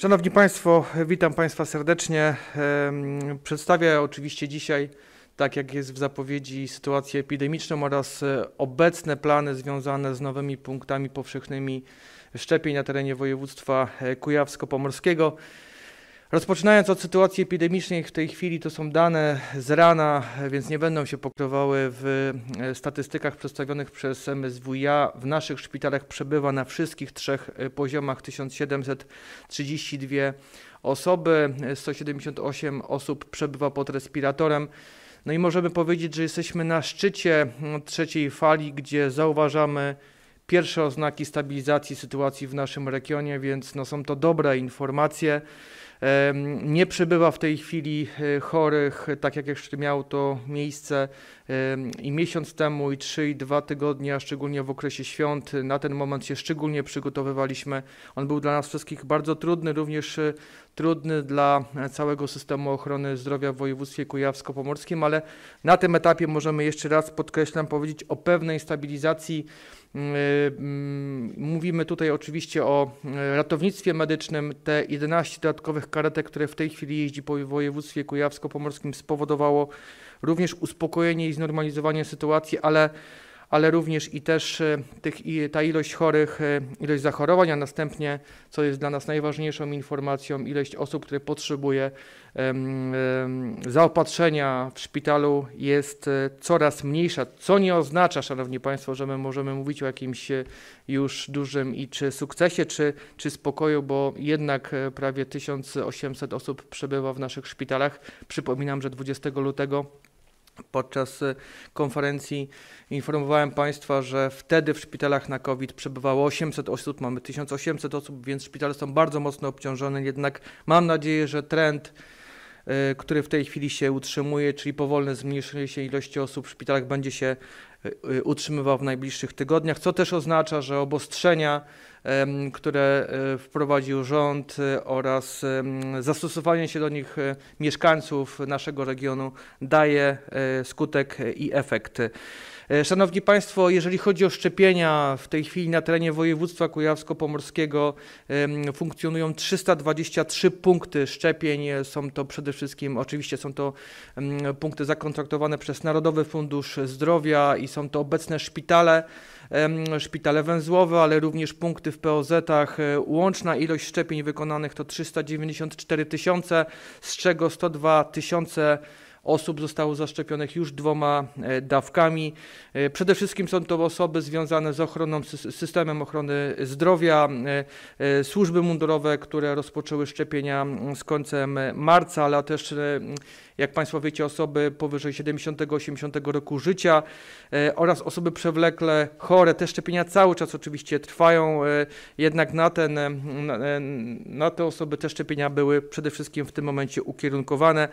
Szanowni Państwo, witam Państwa serdecznie. Przedstawię oczywiście dzisiaj, tak jak jest w zapowiedzi, sytuację epidemiczną oraz e, obecne plany związane z nowymi punktami powszechnymi szczepień na terenie województwa e, kujawsko-pomorskiego. Rozpoczynając od sytuacji epidemicznej, w tej chwili to są dane z rana, więc nie będą się pokrywały w e, statystykach przedstawionych przez MSWiA. W naszych szpitalach przebywa na wszystkich trzech e, poziomach 1732 osoby, 178 osób przebywa pod respiratorem. No i możemy powiedzieć, że jesteśmy na szczycie mm, trzeciej fali, gdzie zauważamy pierwsze oznaki stabilizacji sytuacji w naszym regionie, więc no są to dobre informacje. Nie przybywa w tej chwili e, chorych, tak jak jeszcze miało to miejsce i miesiąc temu, i trzy, i dwa tygodnie, a szczególnie w okresie świąt. Na ten moment się szczególnie przygotowywaliśmy. On był dla nas wszystkich bardzo trudny, również e, trudny dla e, całego systemu ochrony zdrowia w województwie kujawsko-pomorskim, ale na tym etapie możemy jeszcze raz, podkreślam, powiedzieć o pewnej stabilizacji Mm, y, mm, mówimy tutaj oczywiście o e, ratownictwie medycznym. Te 11 dodatkowych karetek, które w tej chwili jeździ po województwie kujawsko-pomorskim spowodowało również uspokojenie i znormalizowanie sytuacji, ale ale również i też e, tych, i ta ilość chorych, e, ilość zachorowań, a następnie, co jest dla nas najważniejszą informacją, ilość osób, które potrzebuje zaopatrzenia w szpitalu jest e, coraz mniejsza, co nie oznacza, Szanowni Państwo, że my możemy mówić o jakimś już dużym i czy sukcesie, czy, czy spokoju, bo jednak prawie 1800 osób przebywa w naszych szpitalach. Przypominam, że 20 lutego Podczas y, konferencji informowałem Państwa, że wtedy w szpitalach na COVID przebywało 800 osób, mamy 1800 osób, więc szpitale są bardzo mocno obciążone. Jednak mam nadzieję, że trend E, który w tej chwili się utrzymuje, czyli powolne zmniejszenie się ilości osób w szpitalach będzie się e, e, utrzymywał w najbliższych tygodniach, co też oznacza, że obostrzenia, które wprowadził rząd oraz zastosowanie się do nich mieszkańców naszego regionu daje skutek i efekt. E, szanowni Państwo, jeżeli chodzi o szczepienia, w tej chwili na terenie województwa kujawsko-pomorskiego funkcjonują 323 punkty szczepień. Są to przede wszystkim, oczywiście są to punkty zakontraktowane przez Narodowy Fundusz Zdrowia i są to obecne szpitale szpitale węzłowe, ale również punkty w POZ-ach. E, łączna ilość szczepień wykonanych to 394 tysiące, z czego 102 tysiące osób zostało zaszczepionych już dwoma e, dawkami. E, przede wszystkim są to osoby związane z ochroną, systemem ochrony zdrowia, e, służby mundurowe, które rozpoczęły szczepienia mm, z końcem marca, ale też, jak Państwo wiecie, osoby powyżej 70-80 roku życia oraz osoby przewlekle chore. Te szczepienia cały czas oczywiście trwają, jednak na, ten, na, na te osoby te szczepienia były przede wszystkim w tym momencie ukierunkowane.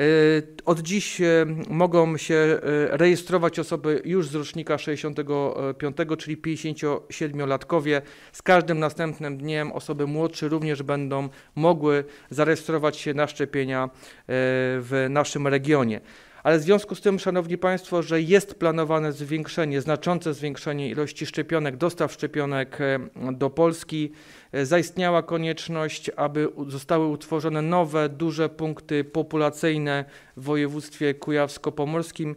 Y, od dziś y, mogą się y, rejestrować osoby już z rocznika 65, czyli 57-latkowie. Z każdym następnym dniem osoby młodsze również będą mogły zarejestrować się na szczepienia w naszym regionie. Ale w związku z tym, Szanowni Państwo, że jest planowane zwiększenie, znaczące zwiększenie ilości szczepionek, dostaw szczepionek e, do Polski, e, zaistniała konieczność, aby zostały utworzone nowe, duże punkty populacyjne w województwie kujawsko-pomorskim.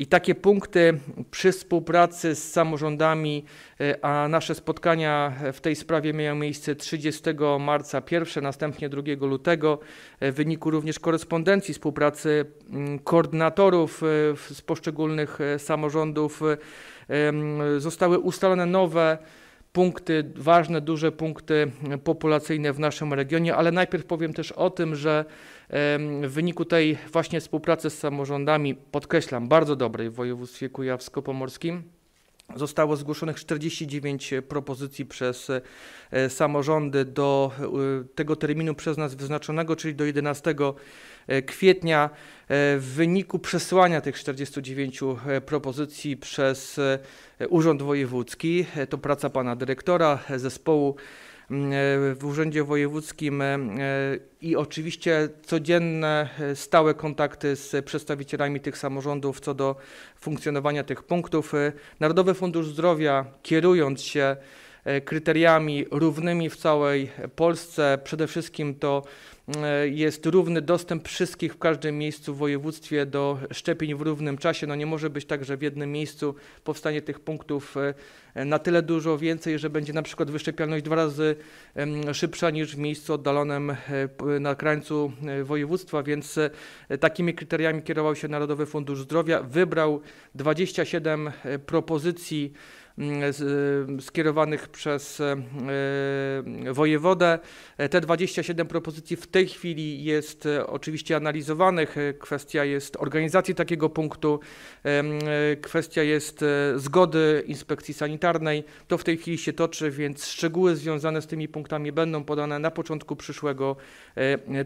I takie punkty przy współpracy z samorządami, e, a nasze spotkania w tej sprawie miały miejsce 30 marca pierwsze, następnie 2 lutego, e, w wyniku również korespondencji współpracy mm, koordynatorów e, z poszczególnych samorządów zostały ustalone nowe punkty, ważne, duże punkty populacyjne w naszym regionie, ale najpierw powiem też o tym, że w wyniku tej właśnie współpracy z samorządami, podkreślam, bardzo dobrej w województwie kujawsko-pomorskim, Zostało zgłoszonych 49 e, propozycji przez e, samorządy do e, tego terminu przez nas wyznaczonego, czyli do 11 kwietnia. W wyniku przesłania tych 49 propozycji przez Urząd Wojewódzki, to praca pana dyrektora, zespołu E, w Urzędzie Wojewódzkim e, e, i oczywiście codzienne, stałe kontakty z przedstawicielami tych samorządów co do funkcjonowania tych punktów. Narodowy Fundusz Zdrowia, kierując się kryteriami równymi w całej Polsce, przede wszystkim to E, jest równy dostęp wszystkich w każdym miejscu w województwie do szczepień w równym czasie. No nie może być tak, że w jednym miejscu powstanie tych punktów e, e, na tyle dużo więcej, że będzie na przykład wyszczepialność dwa razy szybsza niż w miejscu oddalonym na krańcu województwa, więc takimi kryteriami kierował się Narodowy Fundusz Zdrowia. Wybrał 27 propozycji Mm, y, skierowanych przez e, e, wojewodę. Te 27 propozycji w tej chwili jest e, oczywiście analizowanych. Kwestia jest organizacji takiego punktu, kwestia jest zgody inspekcji sanitarnej. To w tej chwili się toczy, więc szczegóły związane z tymi punktami będą podane na początku przyszłego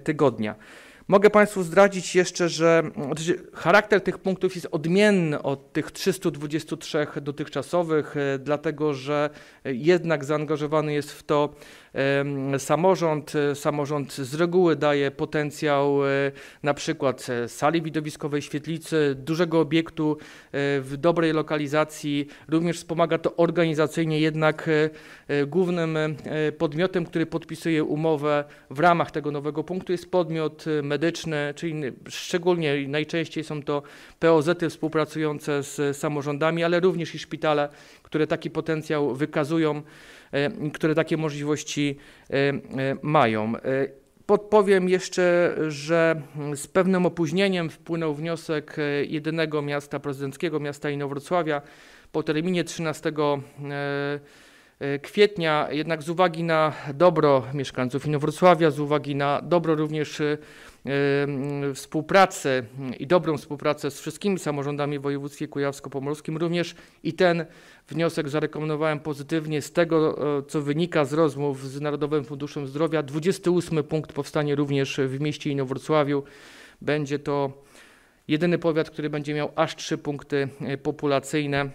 tygodnia. Mogę Państwu zdradzić jeszcze, że znaczy, charakter tych punktów jest odmienny od tych 323 dotychczasowych, e, dlatego że jednak zaangażowany jest w to samorząd. E, samorząd z reguły daje potencjał e, na przykład sali widowiskowej, świetlicy, dużego obiektu w dobrej lokalizacji. Również wspomaga to organizacyjnie, jednak głównym podmiotem, który podpisuje umowę w ramach tego nowego punktu jest podmiot medyczny medyczne, czyli szczególnie najczęściej są to POZ-y współpracujące z samorządami, ale również i szpitale, które taki potencjał wykazują, e, które takie możliwości e, e, mają. Podpowiem jeszcze, że mm, z pewnym opóźnieniem wpłynął wniosek jedynego miasta prezydenckiego, miasta Inowrocławia, po terminie 13 E, kwietnia, jednak z uwagi na dobro mieszkańców Inowrocławia, z uwagi na dobro również e, współpracę i dobrą współpracę z wszystkimi samorządami w województwie kujawsko-pomorskim, również i ten wniosek zarekomendowałem pozytywnie z tego, e, co wynika z rozmów z Narodowym Funduszem Zdrowia. 28 punkt powstanie również w mieście Inowrocławiu. Będzie to jedyny powiat, który będzie miał aż trzy punkty populacyjne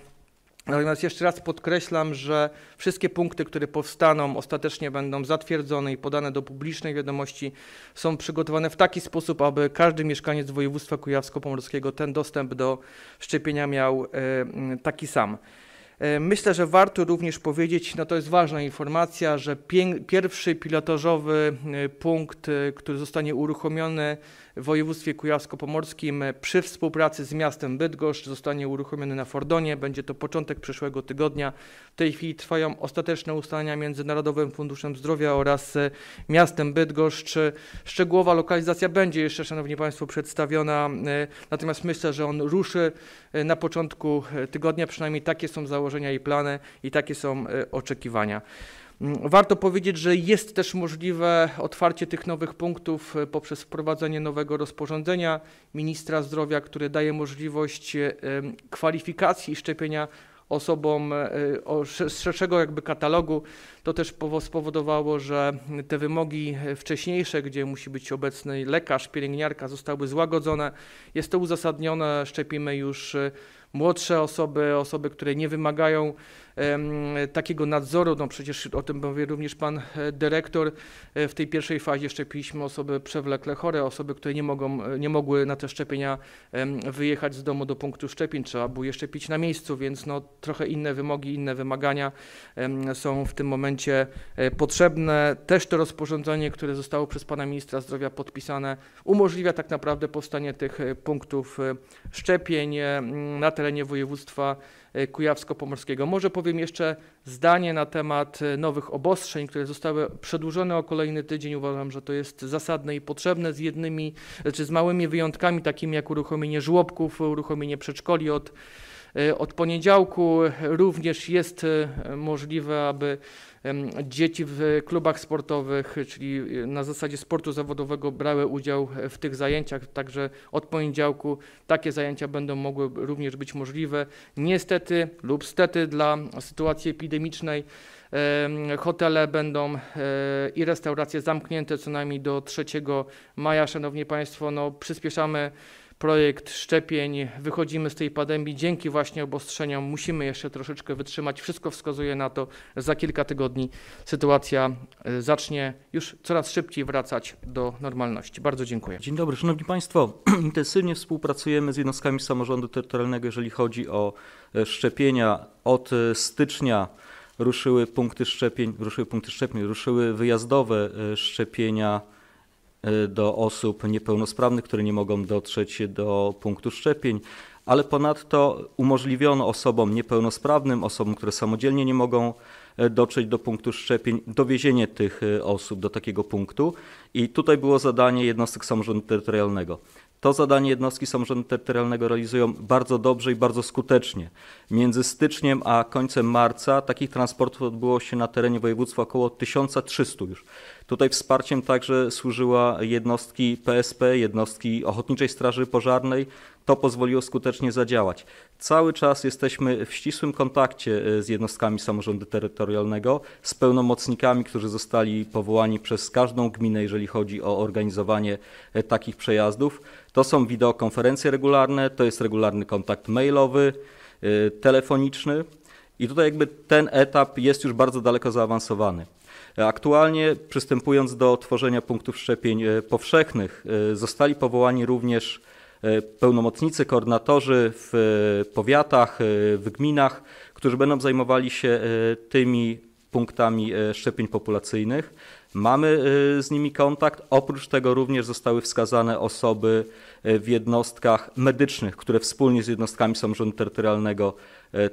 Natomiast jeszcze raz podkreślam, że wszystkie punkty, które powstaną, ostatecznie będą zatwierdzone i podane do publicznej wiadomości, są przygotowane w taki sposób, aby każdy mieszkaniec województwa kujawsko-pomorskiego ten dostęp do szczepienia miał e, taki sam. E, myślę, że warto również powiedzieć, no to jest ważna informacja, że pierwszy pilotażowy e, punkt, e, który zostanie uruchomiony w województwie kujawsko-pomorskim przy współpracy z miastem Bydgoszcz zostanie uruchomiony na Fordonie. Będzie to początek przyszłego tygodnia. W tej chwili trwają ostateczne ustalenia między Narodowym Funduszem Zdrowia oraz miastem Bydgoszcz. Szczegółowa lokalizacja będzie jeszcze, Szanowni Państwo, przedstawiona, natomiast myślę, że on ruszy na początku tygodnia, przynajmniej takie są założenia założenia i plany i takie są e, oczekiwania. Mm, warto powiedzieć, że jest też możliwe otwarcie tych nowych punktów e, poprzez wprowadzenie nowego rozporządzenia ministra zdrowia, które daje możliwość e, kwalifikacji szczepienia osobom z szerszego jakby katalogu. To też spowodowało, że te wymogi wcześniejsze, gdzie musi być obecny lekarz, pielęgniarka, zostały złagodzone. Jest to uzasadnione, szczepimy już młodsze osoby, osoby, które nie wymagają takiego nadzoru, no przecież o tym mówi również pan e, dyrektor, e, w tej pierwszej fazie szczepiliśmy osoby przewlekle chore, osoby, które nie, mogą, e, nie mogły na te szczepienia wyjechać z domu do punktu szczepień, trzeba było je szczepić na miejscu, więc no, trochę inne wymogi, inne wymagania są w tym momencie potrzebne. Też to rozporządzenie, które zostało przez pana ministra zdrowia podpisane, umożliwia tak naprawdę powstanie tych punktów szczepień na terenie województwa kujawsko-pomorskiego. Może powiedzieć powiem jeszcze zdanie na temat e, nowych obostrzeń, które zostały przedłużone o kolejny tydzień. Uważam, że to jest zasadne i potrzebne z jednymi, e, czy z małymi wyjątkami, takimi jak uruchomienie żłobków, uruchomienie przedszkoli od e, od poniedziałku również jest możliwe, aby Dzieci w klubach sportowych, czyli e, na zasadzie sportu zawodowego brały udział w tych zajęciach, także od poniedziałku takie zajęcia będą mogły również być możliwe. Niestety lub stety dla sytuacji epidemicznej hotele będą e, i restauracje zamknięte co najmniej do 3 maja. Szanowni Państwo, no przyspieszamy projekt szczepień. Wychodzimy z tej pandemii dzięki właśnie obostrzeniom. Musimy jeszcze troszeczkę wytrzymać. Wszystko wskazuje na to, że za kilka tygodni sytuacja e, zacznie już coraz szybciej wracać do normalności. Bardzo dziękuję. Dzień dobry, Szanowni Państwo. Intensywnie współpracujemy z jednostkami samorządu terytorialnego, jeżeli chodzi o e, szczepienia. Od e, stycznia ruszyły punkty szczepień, ruszyły punkty szczepień, ruszyły wyjazdowe szczepienia Y, do osób niepełnosprawnych, które nie mogą dotrzeć do punktu szczepień, ale ponadto umożliwiono osobom niepełnosprawnym, osobom, które samodzielnie nie mogą y, dotrzeć do punktu szczepień, dowiezienie tych y, osób do takiego punktu. I tutaj było zadanie jednostek samorządu terytorialnego. To zadanie jednostki samorządu terytorialnego realizują bardzo dobrze i bardzo skutecznie. Między styczniem a końcem marca takich transportów odbyło się na terenie województwa około 1300 już. Tutaj wsparciem także służyła jednostki PSP, jednostki Ochotniczej Straży Pożarnej. To pozwoliło skutecznie zadziałać. Cały czas jesteśmy w ścisłym kontakcie e, z jednostkami samorządu terytorialnego, z pełnomocnikami, którzy zostali powołani przez każdą gminę, jeżeli chodzi o organizowanie e, takich przejazdów. To są wideokonferencje regularne, to jest regularny kontakt mailowy, e, telefoniczny. I tutaj jakby ten etap jest już bardzo daleko zaawansowany. Aktualnie przystępując do tworzenia punktów szczepień e, powszechnych, e, zostali powołani również e, pełnomocnicy, koordynatorzy w powiatach, w gminach, którzy będą zajmowali się tymi punktami szczepień populacyjnych. Mamy z nimi kontakt. Oprócz tego również zostały wskazane osoby w jednostkach medycznych, które wspólnie z jednostkami samorządu terytorialnego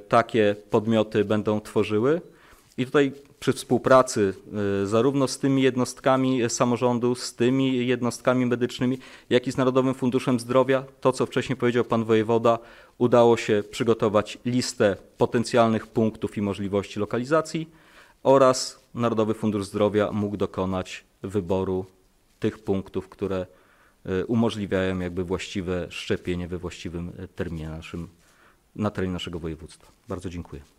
takie podmioty będą tworzyły. I tutaj przy współpracy y, zarówno z tymi jednostkami samorządu, z tymi jednostkami medycznymi, jak i z Narodowym Funduszem Zdrowia, to co wcześniej powiedział pan wojewoda, udało się przygotować listę potencjalnych punktów i możliwości lokalizacji oraz Narodowy Fundusz Zdrowia mógł dokonać wyboru tych punktów, które y, umożliwiają jakby właściwe szczepienie we właściwym terminie naszym, na terenie naszego województwa. Bardzo dziękuję.